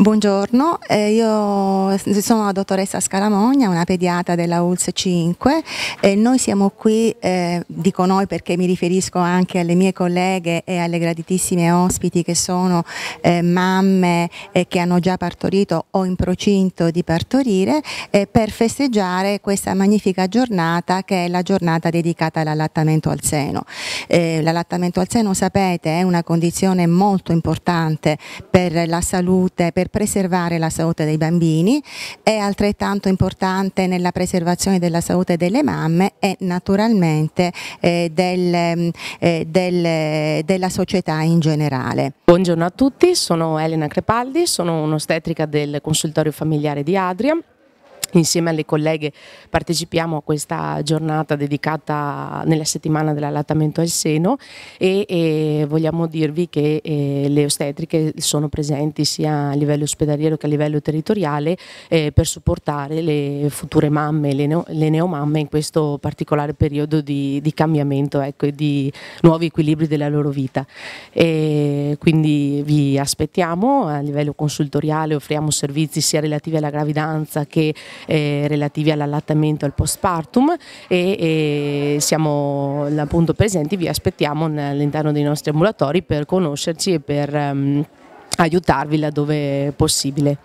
Buongiorno, eh, io sono la dottoressa Scaramogna, una pediatra della ULS 5 e noi siamo qui, eh, dico noi perché mi riferisco anche alle mie colleghe e alle graditissime ospiti che sono eh, mamme eh, che hanno già partorito o in procinto di partorire eh, per festeggiare questa magnifica giornata che è la giornata dedicata all'allattamento al seno. Eh, l'allattamento al seno sapete è una condizione molto importante per la salute, per per preservare la salute dei bambini, è altrettanto importante nella preservazione della salute delle mamme e naturalmente eh, del, mm, eh, del, della società in generale. Buongiorno a tutti, sono Elena Crepaldi, sono un'ostetrica del consultorio familiare di Adria. Insieme alle colleghe partecipiamo a questa giornata dedicata nella settimana dell'allattamento al seno e, e, vogliamo dirvi che eh, le ostetriche sono presenti sia a livello ospedaliero che a livello territoriale eh, per supportare le future mamme, le, neo, le neomamme in questo particolare periodo di, di cambiamento ecco, e di nuovi equilibri della loro vita. E quindi vi aspettiamo a livello consultoriale, offriamo servizi sia relativi alla gravidanza che eh, relativi all'allattamento e al postpartum e, e siamo appunto presenti, vi aspettiamo all'interno dei nostri ambulatori per conoscerci e per um, aiutarvi laddove possibile.